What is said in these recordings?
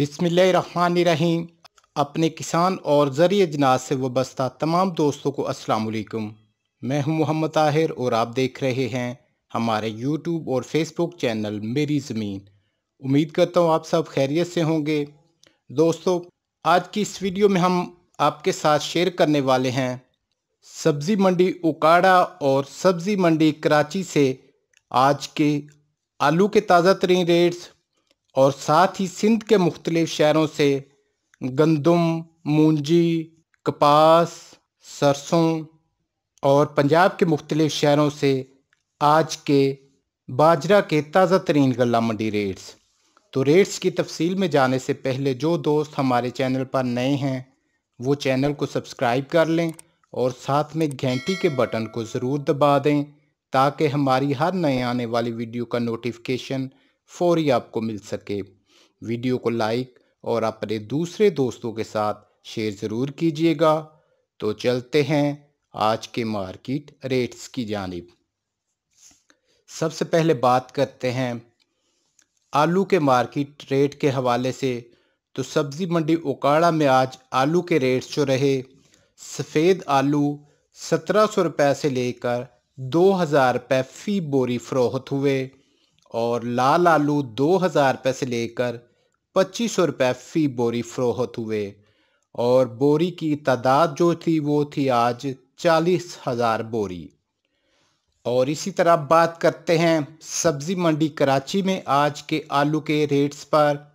बिसमीम अपने किसान और ज़रिए जनाज से वस्ता तमाम दोस्तों को असलकुम मैं हूं मोहम्मद ताहिर और आप देख रहे हैं हमारे यूट्यूब और फेसबुक चैनल मेरी ज़मीन उम्मीद करता हूं आप सब खैरियत से होंगे दोस्तों आज की इस वीडियो में हम आपके साथ शेयर करने वाले हैं सब्ज़ी मंडी उकाड़ा और सब्ज़ी मंडी कराची से आज के आलू के ताज़ा तरीन रेट्स और साथ ही सिंध के मुख्तलिफ़ शहरों से गंदम मूंजी कपास सरसों और पंजाब के मुख्तलिफ़ शहरों से आज के बाजरा के ताज़ा तरीन गला मंडी रेट्स तो रेट्स की तफसील में जाने से पहले जो दोस्त हमारे चैनल पर नए हैं वो चैनल को सब्सक्राइब कर लें और साथ में घंटी के बटन को ज़रूर दबा दें ताकि हमारी हर नए आने वाली वीडियो का नोटिफिकेशन फौरी आपको मिल सके वीडियो को लाइक और अपने दूसरे दोस्तों के साथ शेयर ज़रूर कीजिएगा तो चलते हैं आज के मार्केट रेट्स की जानब सबसे पहले बात करते हैं आलू के मार्केट रेट के हवाले से तो सब्ज़ी मंडी ओकाड़ा में आज आलू के रेट्स जो रहे सफ़ेद आलू सत्रह सौ रुपये से लेकर दो हज़ार रुपये फ़ी बोरी फ़रोहत हुए और लाल आलू दो हज़ार रुपये से लेकर पच्चीस सौ रुपये फ़ी बोरी फ़रोहत हुए और बोरी की तादाद जो थी वो थी आज चालीस हज़ार बोरी और इसी तरह बात करते हैं सब्ज़ी मंडी कराची में आज के आलू के रेट्स पर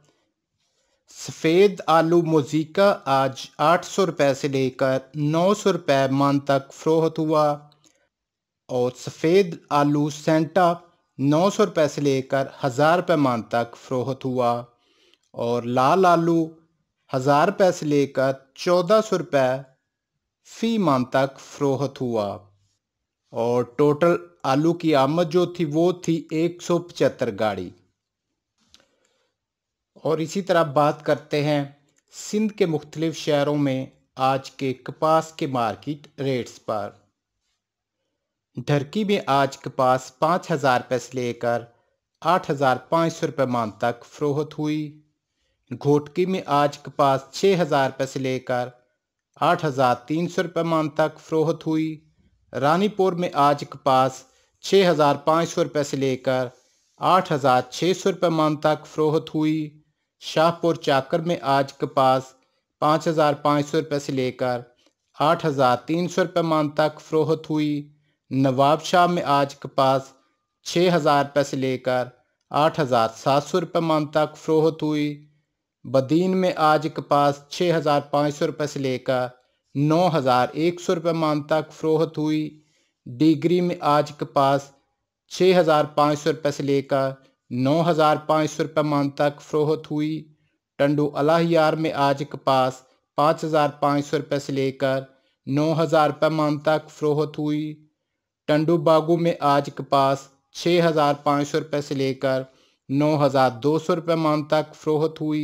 सफ़ेद आलू मोजीका आज आठ सौ रुपये से लेकर नौ सौ रुपये मान तक फ़रोहत हुआ और सफ़ेद आलू सेंटा नौ सौ रुपये से लेकर हज़ार रुपये मान तक फ़रोहत हुआ और लाल आलू हज़ार रुपये से लेकर चौदह सौ रुपये फ़ी मान तक फ़रोहत हुआ और टोटल आलू की आमद जो थी वो थी एक सौ पचहत्तर गाड़ी और इसी तरह बात करते हैं सिंध के मुख्तलिफ़ शहरों में आज के कपास के मार्केट रेट्स पर ढरकी में आज के पास पाँच हज़ार पैसे लेकर आठ हज़ार पाँच सौ रुपये मान तक फरोहत हुई घोटकी में आज के पास छः हज़ार पैसे से लेकर आठ हज़ार तीन सौ रुपये मान तक फरोहत हुई रानीपुर में आज के पास छः हज़ार पाँच सौ रुपये से लेकर आठ हज़ार छः सौ रुपये मान तक फरोहत हुई शाहपुर चाकर में आज के पास पाँच हज़ार पाँच सौ रुपये से लेकर आठ हज़ार तीन सौ रुपये मान तक फरोहत हुई नवाब शाह में आज के पास छः हज़ार पैसे से लेकर आठ हज़ार सात सौ रुपये मान तक फ़रोहत हुई बदीन में आज के पास छः हज़ार पाँच सौ रुपये से लेकर नौ हज़ार एक सौ रुपये मान तक फ़रोहत हुई डिग्री में आज के पास छः हज़ार पाँच सौ रुपये से लेकर नौ हज़ार पाँच सौ रुपये मान तक फ़रोहत हुई टंडू अलाहियार में आज के पास पाँच हज़ार पाँच सौ रुपये से लेकर नौ हज़ार रुपये मान तक फ़रोहत हुई टंडूबागू में आज कपास छः हज़ार पाँच सौ रुपये से लेकर नौ हज़ार दो सौ रुपये मान तक फ़रोहत हुई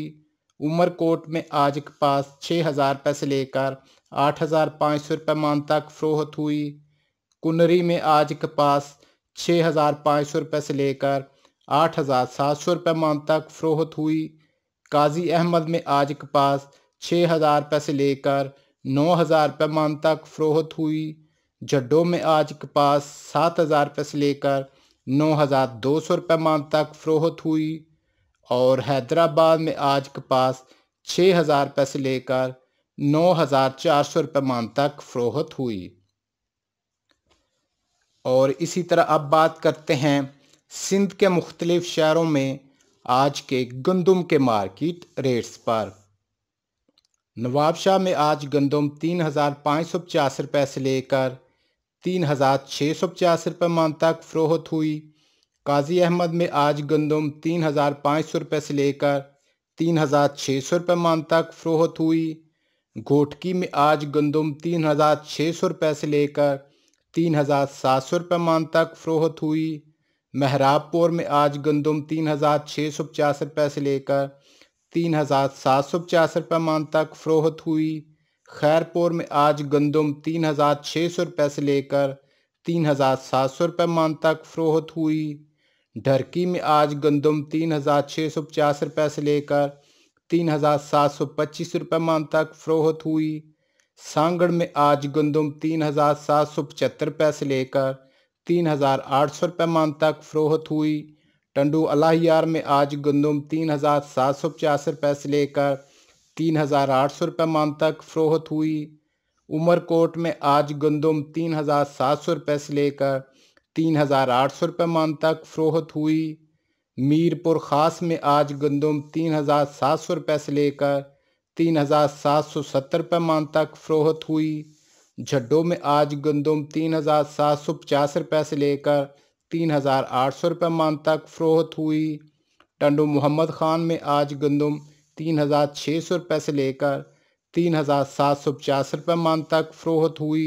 उमरकोट में आज कपास छः हज़ार रुपये से लेकर आठ हज़ार पाँच सौ रुपये मान तक फ़रोहत हुई कुनरी में आज कपास छः हज़ार पाँच सौ रुपये से लेकर आठ हज़ार सात सौ रुपये मान तक फ़रोहत हुई काजी अहमद में आज कपास छः हज़ार रुपये से लेकर नौ हज़ार रुपये मान तक फ़रोहत हुई जड्डों में आज के पास सात हज़ार रुपये से लेकर नौ हज़ार दो सौ रुपये मान तक फ़रोहत हुई और हैदराबाद में आज के पास छः हज़ार रुपये से लेकर नौ हज़ार चार सौ रुपये मान तक फ़रोहत हुई और इसी तरह अब बात करते हैं सिंध के मुख्तलिफ़ शहरों में आज के गंदम के मार्किट रेट्स पर नवाबशाह में आज गंदम तीन हज़ार पाँच सौ पचास रुपये से लेकर तीन हज़ार छः सौ पचास रुपये मान तक फ़रोहत हुई काजी अहमद में आज गंदम तीन हज़ार पाँच सौ रुपये से लेकर तीन हज़ार छः सौ रुपये मान तक फ़रोहत हुई घोटकी में आज गंदम तीन हज़ार छः सौ रुपये से लेकर तीन हज़ार सात सौ रुपये मान तक फ़रोहत हुई महराबपुर में आज गंदम तीन हज़ार छः सौ पचास रुपये से लेकर तीन हज़ार सात सौ पचास रुपये मान तक फ़रोहत हुई खैरपुर में आज गंदम तीन हज़ार छः सौ रुपये से लेकर तीन हज़ार सात सौ रुपये मान तक फ़रोहत हुई ढरकी में आज गंदम तीन हज़ार छः सौ पचास रुपये से लेकर तीन हज़ार सात सौ पच्चीस रुपये मान तक फ़रोहत हुई सांगड़ में आज गंदम तीन हज़ार सात सौ पचहत्तर रुपये से लेकर तीन हज़ार आठ सौ रुपये मान तक फ़रोहत हुई टंडू अलाहियार में आज गंदम तीन हज़ार सात सौ पचास रुपये से लेकर तीन हज़ार आठ सौ रुपये मान तक फ़रोहत हुई उमरकोट में आज गंदम तीन हज़ार सात सौ रुपये से लेकर तीन हज़ार आठ सौ रुपये मान तक फ़रोहत हुई मीरपुर ख़ास में आज गंदम तीन हज़ार सात सौ रुपये से लेकर तीन हज़ार सात सौ सत्तर रुपये मान तक फ़रोहत हुई झड्डों में आज गंदम तीन हज़ार सात सौ पचास रुपये से लेकर तीन हज़ार आठ सौ रुपये मान तक फ़रोहत हुई टंडो मोहम्मद ख़ान में आज गंदम तीन हज़ार छः सौ रुपये से लेकर तीन हज़ार सात सौ पचास रुपये मान तक फ़रोहत हुई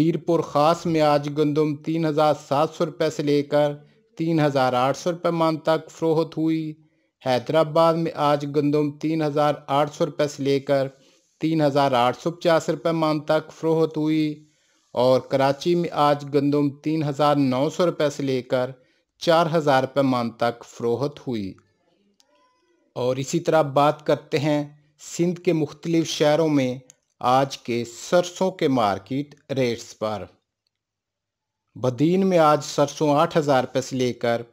मीरपुर ख़ास में आज गंदम तीन हज़ार सात सौ रुपये से लेकर तीन हज़ार आठ सौ रुपये मान तक फ़रोहत हुई हैदराबाद में आज गंदम तीन हज़ार आठ सौ रुपये से लेकर तीन हज़ार आठ सौ पचास रुपये मान तक फ़रोहत हुई और कराची में आज गंदम तीन हज़ार नौ सौ रुपये से लेकर चार हज़ार रुपये मान तक फ़रोहत हुई और इसी तरह बात करते हैं सिंध के मुख्तलिफ शहरों में आज के सरसों के मार्केट रेट्स पर बदीन में आज सरसों आठ हज़ार रुपये से लेकर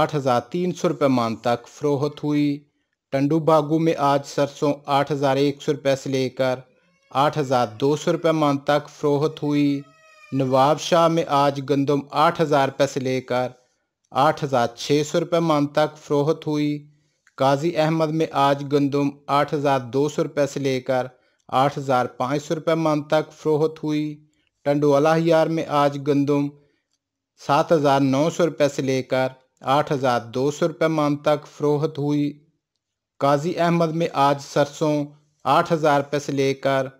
आठ हज़ार तीन सौ रुपये मान तक फ़रोहत हुई टंडू बागू में आज सरसों आठ हज़ार एक सौ रुपये से लेकर आठ हज़ार दो सौ रुपये मान तक फ़रोहत हुई नवाब शाह में आज गंदम आठ हज़ार रुपये से लेकर आठ हज़ार छः सौ रुपये मान तक फ़रोहत हुई काजी अहमद में आज गंदुम आठ हज़ार दो सौ रुपये से लेकर आठ हज़ार पाँच सौ रुपये मान तक फ़रोहत हुई टंडोला हियार में आज गंदुम सात हज़ार नौ सौ रुपये से लेकर आठ हज़ार दो सौ रुपये मान तक फ़रोहत हुई काजी अहमद में आज सरसों आठ हज़ार रुपये से लेकर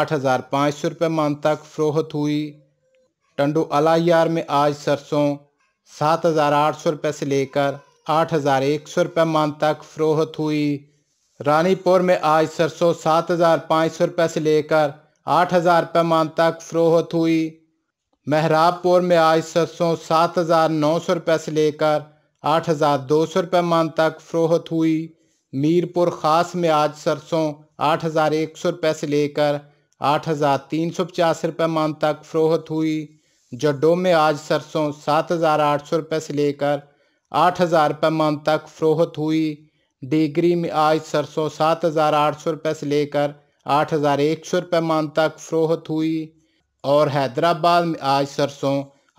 आठ हज़ार पाँच सौ रुपये मान तक फ़रोहत हुई टंडो अलायार में आज सरसों सात हज़ार आठ सौ रुपये से लेकर आठ हज़ार एक सौ रुपये मान तक फरोहत हुई रानीपुर में आज सरसों सात हज़ार पाँच सौ रुपये से लेकर आठ हज़ार रुपये मान तक फरोहत हुई महराबपुर में आज सरसों सात हज़ार नौ सौ रुपये से लेकर आठ हज़ार दो सौ रुपये मान तक फरोहत हुई मीरपुर ख़ास में आज सरसों आठ हज़ार एक सौ रुपये से लेकर आठ हज़ार तीन सौ पचास रुपये मान तक फरोहत हुई जड्डों में आज सरसों सात हज़ार आठ सौ रुपये से लेकर आठ हज़ार मंथ तक फरोहत हुई डिग्री में आज सरसों सात हज़ार आठ सौ रुपये से लेकर आठ हज़ार एक सौ रुपये मान तक फरोहत हुई और हैदराबाद में आज सरसों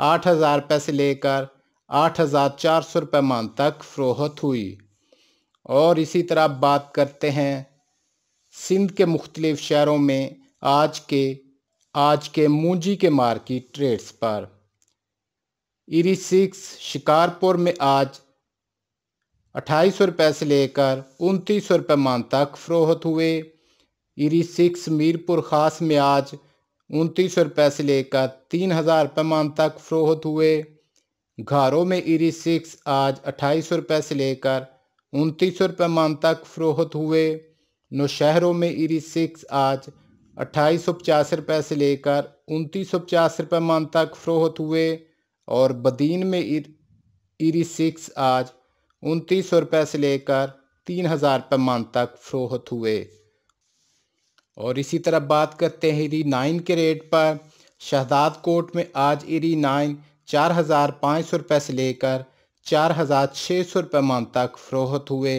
आठ हज़ार रुपये से लेकर आठ हज़ार चार सौ रुपये मान तक फरोहत हुई और इसी तरह बात करते हैं सिंध के मुख्तलिफ़ शहरों में आज के आज के मूंजी के मार्केट रेट्स पर इरी सिक्स शिकारपुर में आज अट्ठाईस सौ रुपये से लेकर उनतीस सौ रुपये मान तक फ़रोहत हुए इरी सिक्स मीरपुर ख़ास में आज उनतीस सौ रुपये से लेकर तीन हज़ार रुपये मान तक फ़रोहत हुए घरों में इरी सिक्स आज अट्ठाईस सौ रुपये से लेकर उनतीस सौ रुपये मान तक फ़रोहत हुए नौशहरों में इरी सिक्स आज अट्ठाईस सौ पचास रुपये से लेकर उनतीस सौ पचास रुपये मान तक फ़रोहत हुए और बदीन में इरी सिक्स आज उनतीस सौ रुपये से लेकर तीन हज़ार रुपये मान तक फ़रोहत हुए और इसी तरह बात करते हैं इरी नाइन के रेट पर शहदाद कोट में आज इरी नाइन चार हज़ार पाँच सौ रुपये से लेकर चार हज़ार छः सौ रुपये मान तक फ़रोहत हुए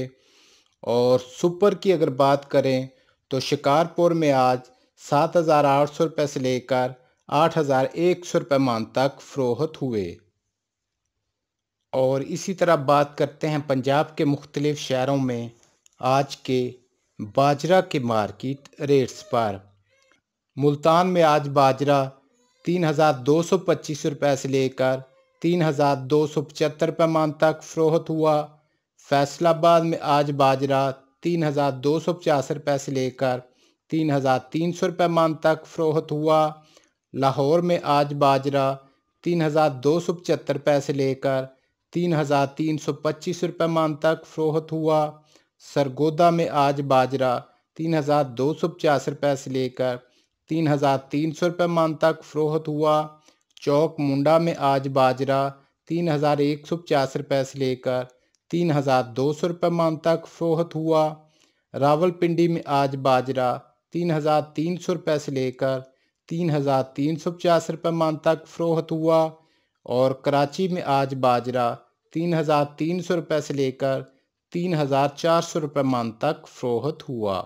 और सुपर की अगर बात करें तो शिकारपुर में आज सात हज़ार आठ सौ रुपये से लेकर आठ हज़ार एक सौ रुपये मान तक फ़रोहत हुए और इसी तरह बात करते हैं पंजाब के मुख्तलिफ़ शहरों में आज के बाजरा के मार्किट रेट्स पर मुल्तान में आज बाजरा तीन हज़ार दो सौ पच्चीस रुपये से लेकर तीन हज़ार दो सौ पचहत्तर रुपये मान तक फ़रोहत हुआ फैसलाबाद में आज बाजरा तीन हज़ार दो सौ पचास रुपये से लेकर तीन हज़ार तीन सौ रुपये मान तक फ़रोहत हुआ लाहौर में आज बाजरा तीन हज़ार दो सौ पचहत्तर पैसे लेकर तीन हज़ार तीन सौ पच्चीस रुपये मान तक फ़रोहत हुआ सरगोदा में आज बाजरा तीन हज़ार दो सौ पचास रुपये से लेकर तीन हज़ार तीन सौ रुपये मान तक फ़रोहत हुआ चौक मुंडा में आज बाजरा तीन हज़ार एक सौ पचास रुपये से लेकर तीन हज़ार दो सौ रुपये मान तक फ़रोहत हुआ रावलपिंडी में आज बाजरा तीन हज़ार तीन सौ रुपये से लेकर तीन हज़ार तीन सौ पचास रुपये मान तक फ़रोहत हुआ और कराची में आज बाजरा तीन हज़ार तीन सौ रुपये से लेकर तीन हज़ार चार सौ रुपये मान तक फ़रोहत हुआ